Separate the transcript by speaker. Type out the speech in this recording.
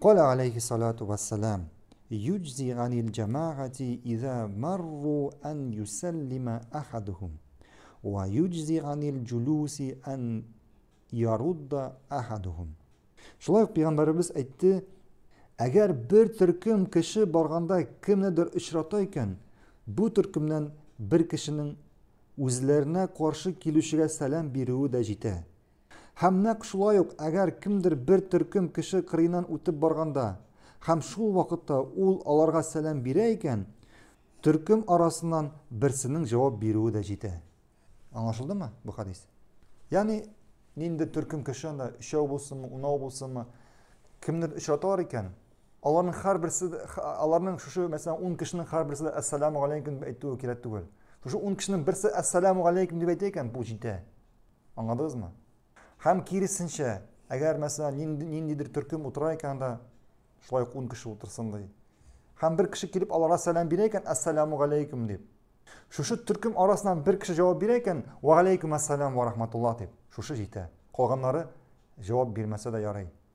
Speaker 1: قال عليه salatu والسلام يجزي anil cemaati izâ marru an يسلم ahaduhum ويجزي yüczi الجلوس culusi يرد yarudda ahaduhum. Шулай ук пайгамбарыбыз әйтте: "Әгәр бер төркем кеше бу Һәмнә шулай ук әгәр кемдер бер төркем кеше кырыйнан үтеп барганда һәм шул вакытта ул аларга сәлам бирә икән, төркем арасынан берсенең җавап бирүе дә җитә. Аңлашылдымы бу хадис? яғни инде төркем кеше анда өчәү булсынмы, унау булсынмы, кемдер очраталар икән, аларның һәрберсе аларның шушы мәсәлән 10 кешенең һәрберсе дә ассаламу алейкум деп әйтүе кирәк түгел. Шушы 10 кешенең берсе ассаламу алейкум дип әйтә икән, бу җитә. Аңладыгызмы? һәм киресенчә әгәр мәсәлән ниндидер төркем утыра да шулай ук ун кеше утырсын бір һәм келіп, кеше килеп аларга сәлам бирә икән деп. ғалейкум шушы төркем арасынан бер жауап жауап бирә икән уағалейкум әссәлам уа рахматулла деп. шушы җитә қалғандары жауап бермесе дә ярай.